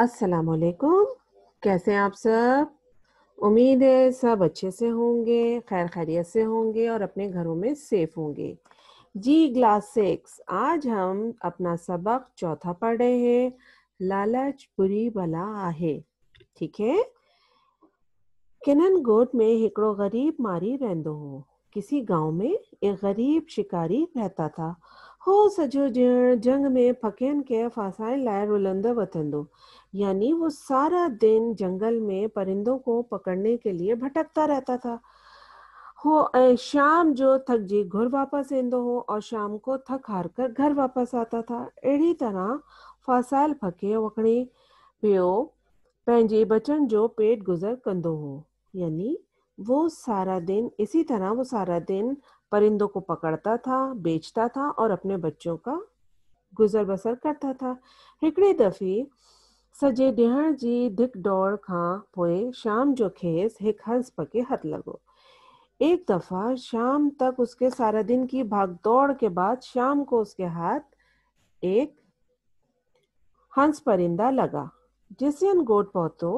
वालेकुम कैसे हैं आप सब उम्मीद है सब अच्छे से होंगे खैर खैरियत से होंगे और अपने घरों में सेफ होंगे जी क्लास सिक्स आज हम अपना सबक चौथा पढ़ रहे हैं लालच बुरी भला आहे ठीक है किनन गोट में हिकड़ो गरीब मारी रहो हो किसी गांव में एक गरीब शिकारी रहता था हो सजो जंग में पखियुनि के फासाइण लाए रुलंद वतंदो यानी वो सारा दिन जंगल में परिंदों को पकड़ने के लिए भटकता रहता था हो शाम जो जी घर वापस इंदो हो और शाम को थक हार कर घर वापस आता था अड़ी तरह फासाइल फके वखणी पियो पंहिंजे बचन जो पेट गुज़र कंदो हो यानी वो सारा दिन इसी तरह वो सारा दिन परिंदों को पकड़ता था बेचता था और अपने बच्चों का गुजर बसर करता था हिकड़े दफ़े सजे ॾियण जी धिक दौड़ खां पोए शाम जो खेस हिक हंस पके हथ लगो एक दफ़ा शाम तक उसके सारा दिन की भाग दौड़ के बाद शाम को उसके हाथ एक हंस परिंदा लगा जिसन गोट पोतो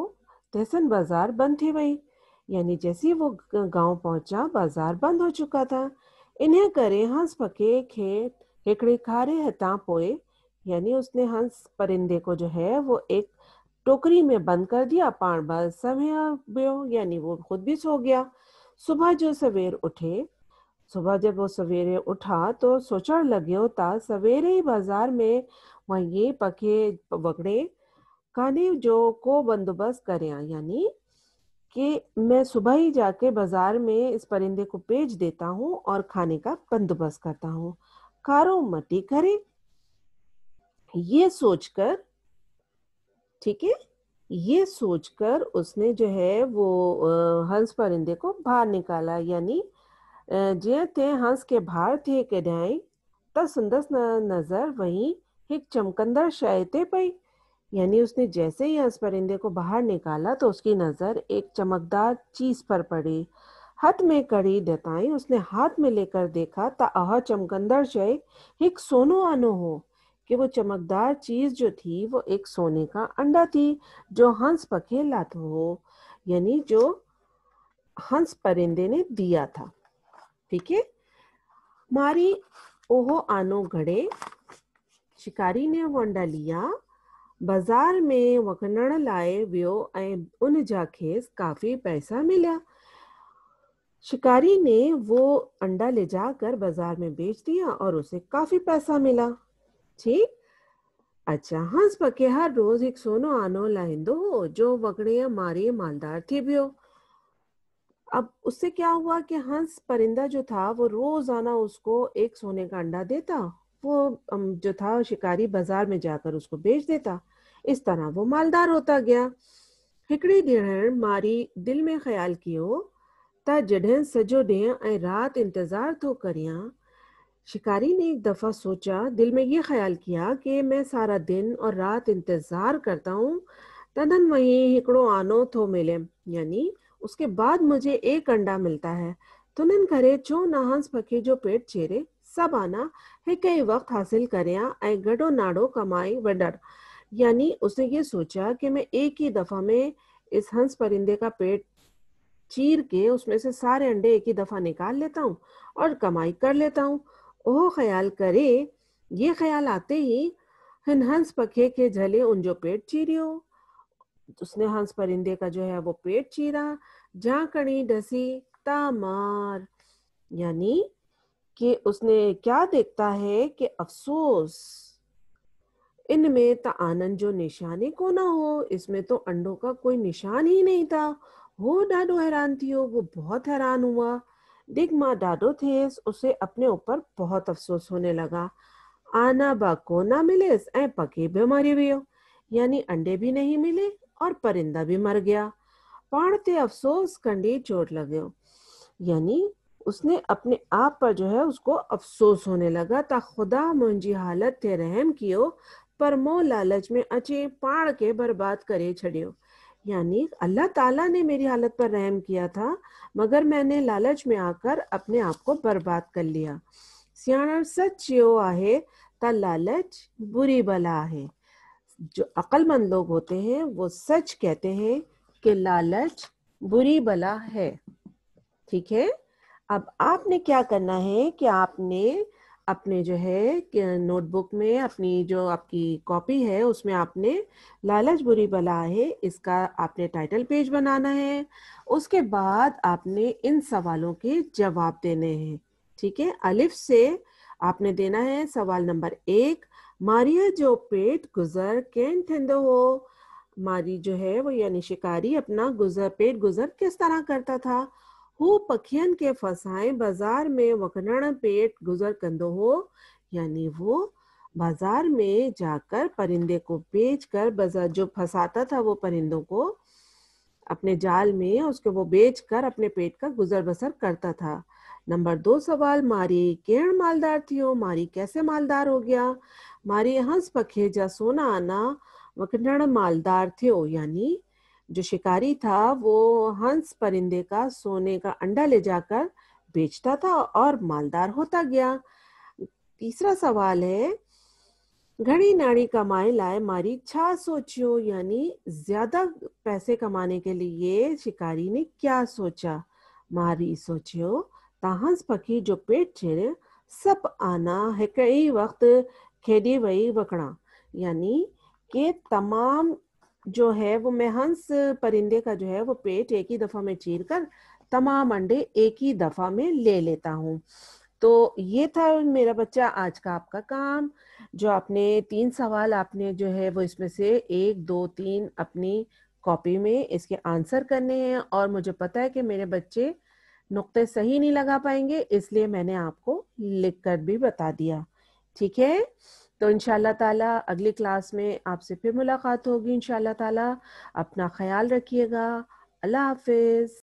तहसन बाजार बंद थी वही यानी जैसे वो गांव पहुंचा बाजार बंद हो चुका था इन्हें करे हंस पके खेत हेकड़े खारे हता पोए यानी उसने हंस परिंदे को जो है वो एक टोकरी में बंद कर दिया पाण बाल समय यानी वो खुद भी सो गया सुबह जो सवेर उठे सुबह जब वो सवेरे उठा तो सोचण लगे होता सवेरे ही बाजार में वही पके वगड़े काने जो को बंदोबस्त करें यानी कि मैं सुबह ही जाके बाजार में इस परिंदे को बेच देता हूँ और खाने का बंदोबस्त करता हूँ कारो मती करे ये सोचकर ठीक है ये सोचकर उसने जो है वो हंस परिंदे को बाहर निकाला यानी जे थे हंस के बाहर थे के त संदसि नज़र वही एक चमकंदर शइ पाई यानी उसने जैसे ही हंस परिंदे को बाहर निकाला तो उसकी नज़र एक चमकदार चीज पर पड़ी हथ में कड़ी दताई उसने हाथ में लेकर देखा ता अह चमकंदर शय एक सोनो आनो हो कि वो चमकदार चीज जो थी वो एक सोने का अंडा थी जो हंस पखे लात हो यानी जो हंस परिंदे ने दिया था ठीक है मारी ओहो आनो घड़े शिकारी ने वो अंडा लिया बाज़ार में वकणण लाए वियो उन जा खेस काफ़ी पैसा मिलिया शिकारी ने वो अंडा ले जाकर बाज़ार में बेच दिया और उसे काफ़ी पैसा मिला ठीक अच्छा हंस पके हर रोज एक सोनो आनो लाइंदो हो जो वगड़े या मारे मालदार थी हो अब उससे क्या हुआ कि हंस परिंदा जो था वो रोजाना उसको एक सोने का अंडा देता वो जो था शिकारी बाजार में जाकर उसको बेच देता इस तरह वो मालदार होता गया हिकड़ी दिन मारी दिल में ख्याल कियो ता जॾहिं सजो ॾींहुं रात इंतज़ार तो करिया शिकारी ने एक दफ़ा सोचा दिल में ये ख्याल किया कि मैं सारा दिन और रात इंतज़ार करता हूँ तदन वही हिकड़ो आनो थो मिले यानी उसके बाद मुझे एक अंडा मिलता है तुनन करे छो न हंस पखे जो पेट चेरे सब आना है कई वक्त हासिल करियां गडो नाड़ो कमाई वंडर यानी उसने ये सोचा कि मैं एक ही दफा में इस हंस परिंदे का पेट चीर के उसमें से सारे अंडे एक ही दफा निकाल लेता हूँ और कमाई कर लेता हूँ ओह ख्याल करे ये ख्याल आते ही हंस पखे के झले उन जो पेट चीरियो उसने हंस परिंदे का जो है वो पेट चीरा जा कड़ी डसी तामार यानी कि उसने क्या देखता है कि अफसोस इनमें तो आनंद जो निशानी को ना हो इसमें तो अंडों का कोई निशान ही नहीं था हो डाडो हैरान थी हो वो बहुत हैरान हुआ दिख माँ डाडो थे उसे अपने ऊपर बहुत अफसोस होने लगा आना को ना मिले ऐ पके भी भी हो यानी अंडे भी नहीं मिले और परिंदा भी मर गया पढ़ते अफसोस कंडी चोट लगे यानी उसने अपने आप पर जो है उसको अफसोस होने लगा ता खुदा मुंजी हालत थे रहम कियो पर मोह लालच में अचे पाड़ के बर्बाद करे छड़ियो यानी अल्लाह ताला ने मेरी हालत पर रहम किया था मगर मैंने लालच में आकर अपने आप को बर्बाद कर लिया सियाणा सच यो आहे ता लालच बुरी बला है जो अक्लमंद लोग होते हैं वो सच कहते हैं कि लालच बुरी बला है ठीक है अब आपने क्या करना है कि आपने अपने जो है नोटबुक में अपनी जो आपकी कॉपी है उसमें आपने लालच बुरी बला है इसका आपने टाइटल पेज बनाना है उसके बाद आपने इन सवालों के जवाब देने हैं ठीक है अलिफ से आपने देना है सवाल नंबर एक मारिया जो पेट गुजर कैन थेंदो हो मारी जो है वो यानी शिकारी अपना गुजर पेट गुजर किस तरह करता था हु पखियन के फसाए बाजार में वकरण पेट गुजर कंदो हो यानी वो बाजार में जाकर परिंदे को बेच कर बाजार जो फसाता था वो परिंदों को अपने जाल में उसके वो बेच कर अपने पेट का गुजर बसर करता था नंबर दो सवाल मारी केण मालदार थी हो मारी कैसे मालदार हो गया मारी हंस पखे जा सोना आना वकरण मालदार थे यानी जो शिकारी था वो हंस परिंदे का सोने का अंडा ले जाकर बेचता था और मालदार होता गया तीसरा सवाल है घड़ी नाड़ी कमाए लाए मारी छा सोचियो यानी ज्यादा पैसे कमाने के लिए शिकारी ने क्या सोचा मारी सोचियो ताहंस पखी जो पेट छेड़े सब आना है कई वक्त खेडी वही वकड़ा यानी के तमाम जो है वो हंस परिंदे का जो है वो पेट एक ही दफा में चीर कर तमाम अंडे एक ही दफा में ले लेता हूँ तो ये था मेरा बच्चा आज का आपका काम जो आपने तीन सवाल आपने जो है वो इसमें से एक दो तीन अपनी कॉपी में इसके आंसर करने हैं और मुझे पता है कि मेरे बच्चे नुक्ते सही नहीं लगा पाएंगे इसलिए मैंने आपको लिख कर भी बता दिया ठीक है तो इन ताला अगली क्लास में आपसे फिर मुलाकात होगी इन ताला अपना ख्याल रखिएगा अल्लाह हाफिज़